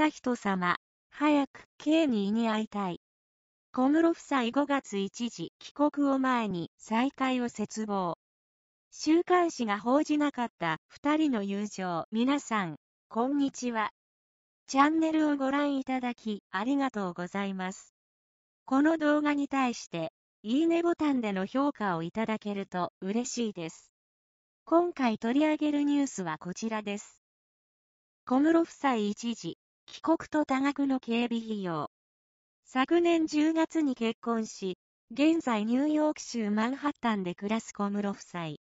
悠仁さま、早く、ケニーに会いたい。小室夫妻5月1時帰国を前に再会を絶望。週刊誌が報じなかった二人の友情。皆さん、こんにちは。チャンネルをご覧いただき、ありがとうございます。この動画に対して、いいねボタンでの評価をいただけると嬉しいです。今回取り上げるニュースはこちらです。小室夫妻一時帰国と多額の警備費用。昨年10月に結婚し、現在ニューヨーク州マンハッタンで暮らす小室夫妻。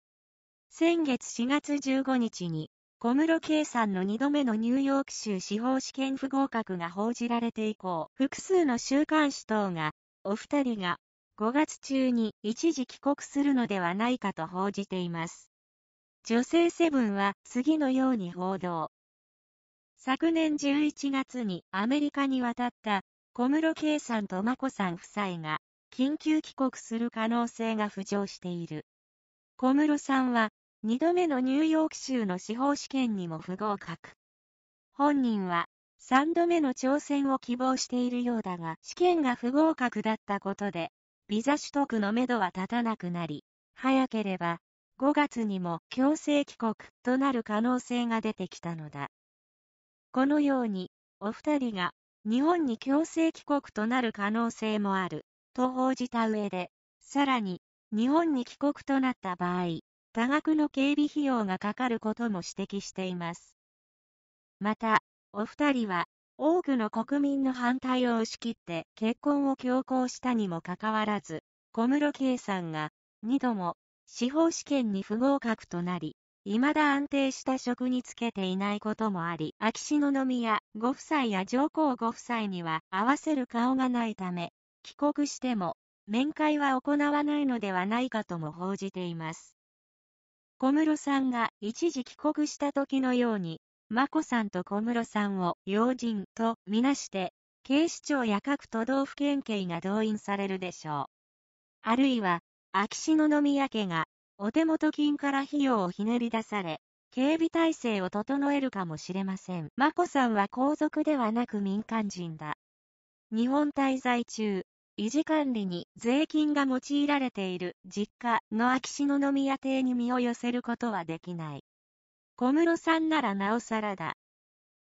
先月4月15日に、小室圭さんの2度目のニューヨーク州司法試験不合格が報じられて以降、複数の週刊誌等が、お二人が、5月中に一時帰国するのではないかと報じています。女性セブンは次のように報道。昨年11月にアメリカに渡った小室圭さんと眞子さん夫妻が緊急帰国する可能性が浮上している。小室さんは2度目のニューヨーク州の司法試験にも不合格。本人は3度目の挑戦を希望しているようだが試験が不合格だったことでビザ取得のめどは立たなくなり、早ければ5月にも強制帰国となる可能性が出てきたのだ。このように、お二人が日本に強制帰国となる可能性もある、と報じた上で、さらに、日本に帰国となった場合、多額の警備費用がかかることも指摘しています。また、お二人は、多くの国民の反対を押し切って結婚を強行したにもかかわらず、小室圭さんが、2度も司法試験に不合格となり、未だ安定した職に就けていないこともあり、秋篠宮ご夫妻や上皇ご夫妻には合わせる顔がないため、帰国しても面会は行わないのではないかとも報じています。小室さんが一時帰国した時のように、眞子さんと小室さんを要人とみなして、警視庁や各都道府県警が動員されるでしょう。あるいは、秋篠宮家がお手元金から費用をひねり出され、警備体制を整えるかもしれません。眞子さんは皇族ではなく民間人だ。日本滞在中、維持管理に税金が用いられている実家の秋篠宮邸に身を寄せることはできない。小室さんならなおさらだ。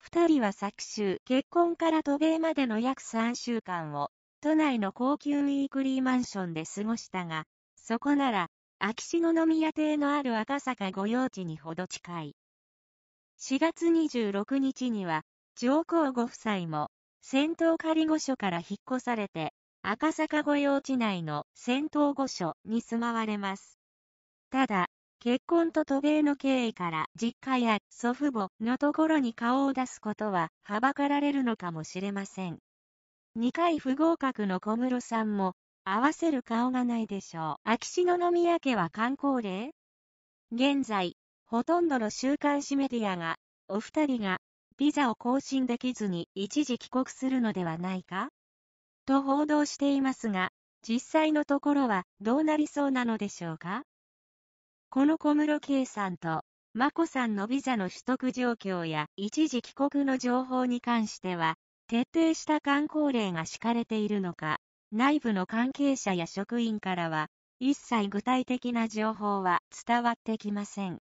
二人は昨週、結婚から渡米までの約3週間を、都内の高級ウィークリーマンションで過ごしたが、そこなら、秋篠宮邸のある赤坂御用地にほど近い。4月26日には、上皇ご夫妻も、仙洞仮御所から引っ越されて、赤坂御用地内の仙洞御所に住まわれます。ただ、結婚と渡米の経緯から実家や祖父母のところに顔を出すことははばかられるのかもしれません。2回不合格の小室さんも合わせる顔がないでしょう。秋篠宮家は観光例現在、ほとんどの週刊誌メディアが、お二人が、ビザを更新できずに一時帰国するのではないかと報道していますが、実際のところはどうなりそうなのでしょうかこの小室圭さんと、眞子さんのビザの取得状況や一時帰国の情報に関しては、徹底した観光令が敷かれているのか、内部の関係者や職員からは、一切具体的な情報は伝わってきません。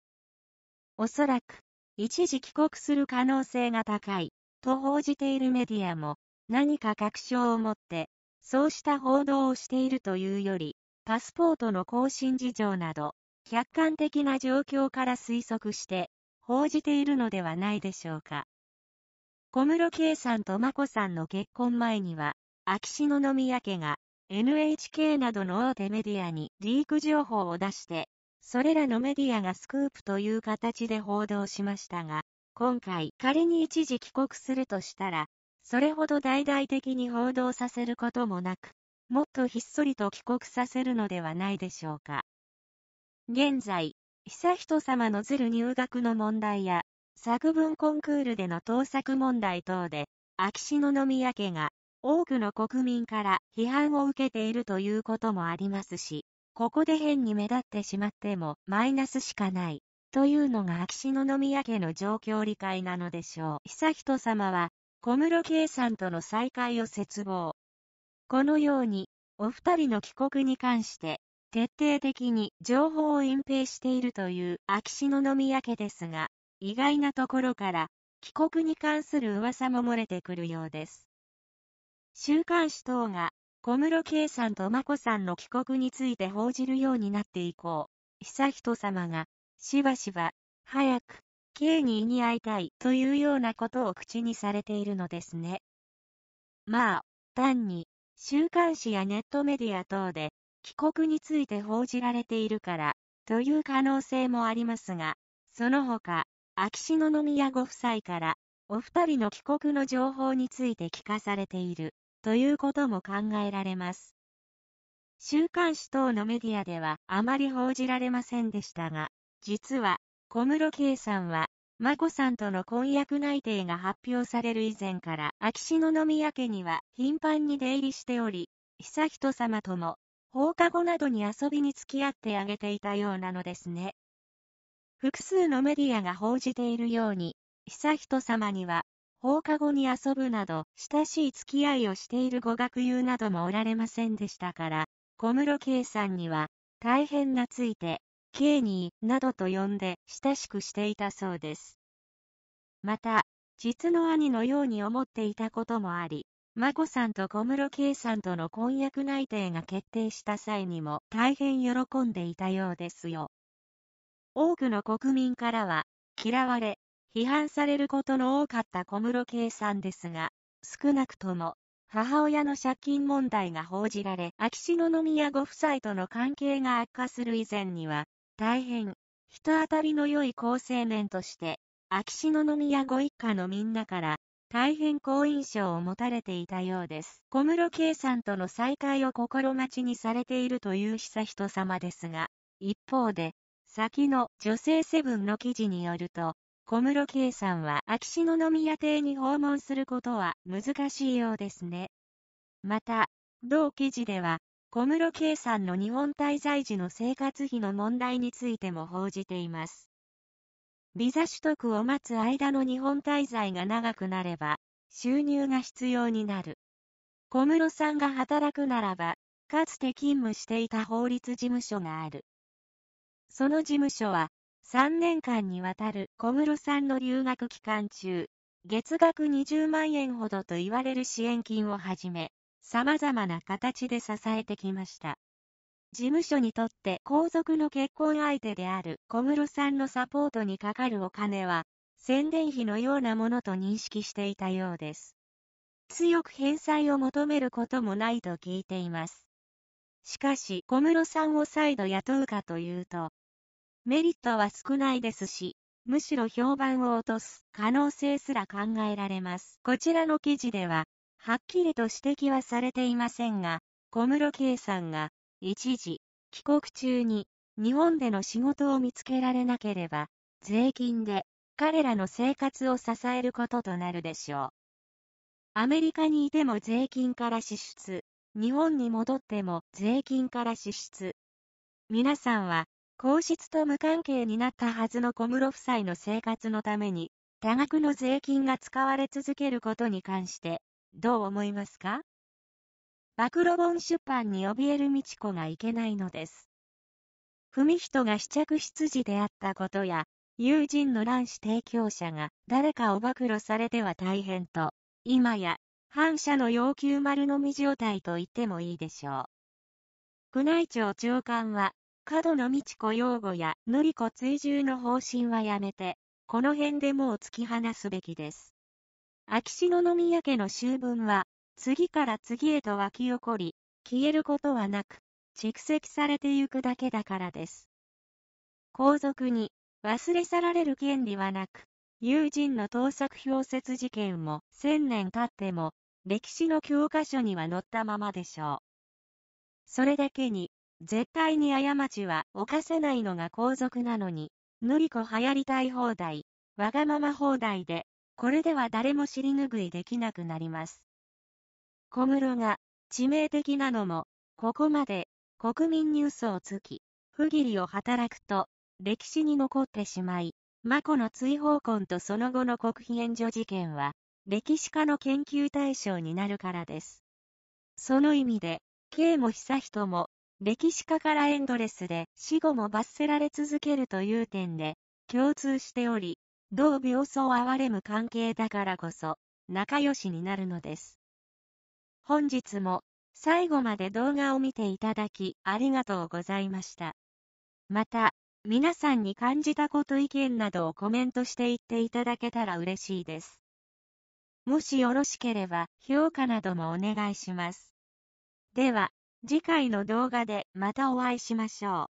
おそらく、一時帰国する可能性が高い、と報じているメディアも、何か確証を持って、そうした報道をしているというより、パスポートの更新事情など、客観的な状況から推測して、報じているのではないでしょうか。小室圭さんと眞子さんの結婚前には、秋篠宮家が NHK などの大手メディアにリーク情報を出して、それらのメディアがスクープという形で報道しましたが、今回仮に一時帰国するとしたら、それほど大々的に報道させることもなく、もっとひっそりと帰国させるのではないでしょうか。現在、悠仁さまのずる入学の問題や、作文コンクールでの盗作問題等で、秋篠宮家が多くの国民から批判を受けているということもありますし、ここで変に目立ってしまってもマイナスしかない。というのが秋篠宮家の状況理解なのでしょう。悠仁さまは、小室圭さんとの再会を絶望。このように、お二人の帰国に関して、徹底的に情報を隠蔽しているという秋篠宮家ですが、意外なところから、帰国に関する噂も漏れてくるようです。週刊誌等が、小室圭さんと眞子さんの帰国について報じるようになって以降、悠仁さまが、しばしば、早く、圭にに会いたいというようなことを口にされているのですね。まあ、単に、週刊誌やネットメディア等で、帰国について報じられているから、という可能性もありますが、その他、秋篠宮ご夫妻から、お二人の帰国の情報について聞かされているということも考えられます。週刊誌等のメディアではあまり報じられませんでしたが、実は小室圭さんは、眞子さんとの婚約内定が発表される以前から、秋篠宮家には頻繁に出入りしており、悠仁さまとも、放課後などに遊びに付き合ってあげていたようなのですね。複数のメディアが報じているように、悠仁さまには放課後に遊ぶなど、親しい付き合いをしているご学友などもおられませんでしたから、小室圭さんには、大変なついて、ケにニーなどと呼んで親しくしていたそうです。また、実の兄のように思っていたこともあり、眞子さんと小室圭さんとの婚約内定が決定した際にも大変喜んでいたようですよ。多くの国民からは、嫌われ、批判されることの多かった小室圭さんですが、少なくとも、母親の借金問題が報じられ、秋篠宮ご夫妻との関係が悪化する以前には、大変、人当たりの良い好青年として、秋篠宮ご一家のみんなから、大変好印象を持たれていたようです。小室圭さんとの再会を心待ちにされているという悠仁さまですが、一方で、先の女性セブンの記事によると、小室圭さんは秋篠宮邸に訪問することは難しいようですね。また、同記事では、小室圭さんの日本滞在時の生活費の問題についても報じています。ビザ取得を待つ間の日本滞在が長くなれば、収入が必要になる。小室さんが働くならば、かつて勤務していた法律事務所がある。その事務所は、3年間にわたる小室さんの留学期間中、月額20万円ほどと言われる支援金をはじめ、様々な形で支えてきました。事務所にとって皇族の結婚相手である小室さんのサポートにかかるお金は、宣伝費のようなものと認識していたようです。強く返済を求めることもないと聞いています。しかし小室さんを再度雇うかというと、メリットは少ないですし、むしろ評判を落とす可能性すら考えられます。こちらの記事では、はっきりと指摘はされていませんが、小室圭さんが、一時、帰国中に、日本での仕事を見つけられなければ、税金で、彼らの生活を支えることとなるでしょう。アメリカにいても税金から支出、日本に戻っても税金から支出。皆さんは、皇室と無関係になったはずの小室夫妻の生活のために、多額の税金が使われ続けることに関して、どう思いますか暴露本出版に怯える美智子がいけないのです。文人が試着執事であったことや、友人の卵子提供者が誰かを暴露されては大変と、今や、反社の要求丸のみ状態と言ってもいいでしょう。宮内庁長官は、角野の美智子擁護や、のりこ追従の方針はやめて、この辺でもう突き放すべきです。秋篠宮家の秋文は、次から次へと湧き起こり、消えることはなく、蓄積されてゆくだけだからです。皇族に忘れ去られる権利はなく、友人の盗作氷雪事件も千年経っても、歴史の教科書には載ったままでしょう。それだけに、絶対に過ちは犯せないのが皇族なのに、ぬりこ流行りたい放題、わがまま放題で、これでは誰も尻拭いできなくなります。小室が、致命的なのも、ここまで、国民ニュースをつき、不義理を働くと、歴史に残ってしまい、真子の追放婚とその後の国費援助事件は、歴史家の研究対象になるからです。その意味で、K も悠人も、歴史家からエンドレスで死後も罰せられ続けるという点で共通しており、同病相憐れむ関係だからこそ仲良しになるのです。本日も最後まで動画を見ていただきありがとうございました。また、皆さんに感じたこと意見などをコメントしていっていただけたら嬉しいです。もしよろしければ評価などもお願いします。では、次回の動画でまたお会いしましょう。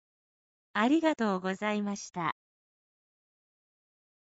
ありがとうございました。